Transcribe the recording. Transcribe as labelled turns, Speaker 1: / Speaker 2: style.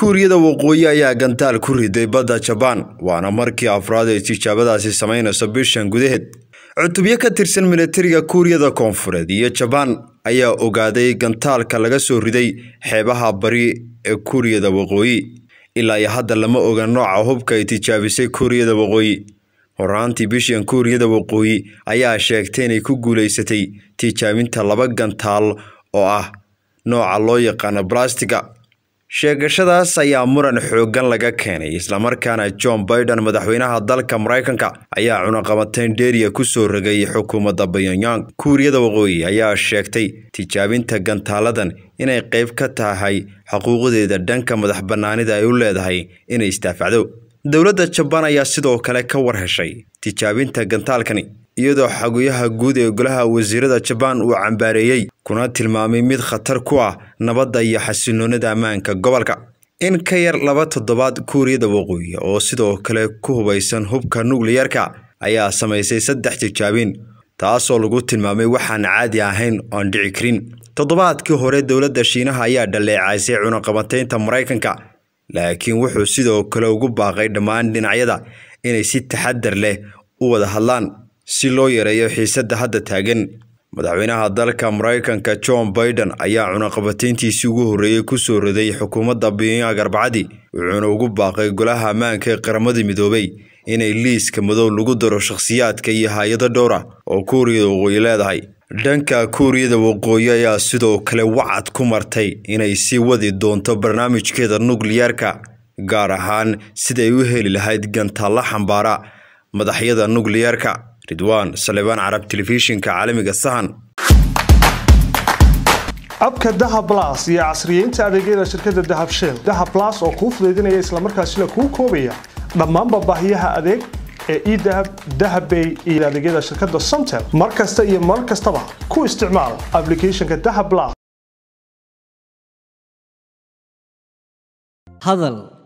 Speaker 1: kuuriyada waqooyi ayaa gantaal ku riday badda jabaan waana markii afraad ay tijaabadaasi samaynayso bishan gudaheed cutubyo ka tirsan milatariga kuuriyada koonfureed iyo jabaan ayaa ogaaday gantaalka laga soo riday xeebaha bari ee kuuriyada waqooyi ilaa iyo hadda lama oga nooca hubka ay tijaabisay kuuriyada waqooyi horaantii bishan kuuriyada waqooyi ayaa sheegtay inay ku guulaysatay tijaabinta laba gantaal oo ah nooca loo yaqaana balastiga sheegashadaas ayaa muran xooggan laga keenay islamarkaana john baiden madaxweynaha dalka maraykanka ayaa cunaqabateyn dheeriya ku soo rogay xukuumadda pyongyang kuuriyada waqooyi ayaa sheegtay tijaabinta gantaaladan inay qayb ka tahay xuquuqdeeda dhanka madax bannaanida ay u leedahay inay istaafacdo dowladda jaban ayaa sidoo kale ka war heshay tijaabinta gantaalkani iyadoo xaguyaha guud ee golaha wasiirada jabaan uu cambaareeyey kuna tilmaamay mid khatar ku ah nabadda iyo xasiloonida ammaanka gobolka in ka yar laba toddobaad kuuriyada waqooyi oo sidoo kale ku hubaysan hubka nukliyarka ayaa samaysay saddex tijaabin taasoo lagu tilmaamay waxaan caadi ahayn oon dhici karin toddobaadkii hore dowladda shiinaha ayaa dhaleecaysay cunaqabataynta maraykanka laakiin wuxuu sidoo kale ugu baaqay dhammaan dhinacyada inay si taxadar leh u wada hadlaan si loo yareeyo xiisadda hadda taagan madaxweynaha dalka maraykanka john baiden ayaa cunaqabatayntiisii ugu horreeyey ku soo riday xukuumadda binya garbacadi wuxuuna ugu baaqay golaha ammaanka ee qaramada midoobay inay liiska madow lagu daro shakhsiyaadka iyo hay-ado dhowra oo kuuriyada waqooyi leedahay dhanka kuuriyada waqooyi ayaa sidoo kale wacad ku martay inay sii wadi doonto barnaamijkeeda nukliyeerka gaar ahaan siday u heli lahayd gantaallo xambaara madaxyada nukliyeerka ridwaan salebaan carab telefishinka caalamiga sahan abka dahablas iyo casriyeynta adeegyada shirkadda dahabsheel dahablas oo kuu fudaydinaya islamarkaasina kuu koobaya dhammaanba baahiyaha adeeg ee edahab dahabbay iyo adeegyada shirkadda somtel mar kasta iyo mar kastaba ku isticmaal ablicathonka dahablas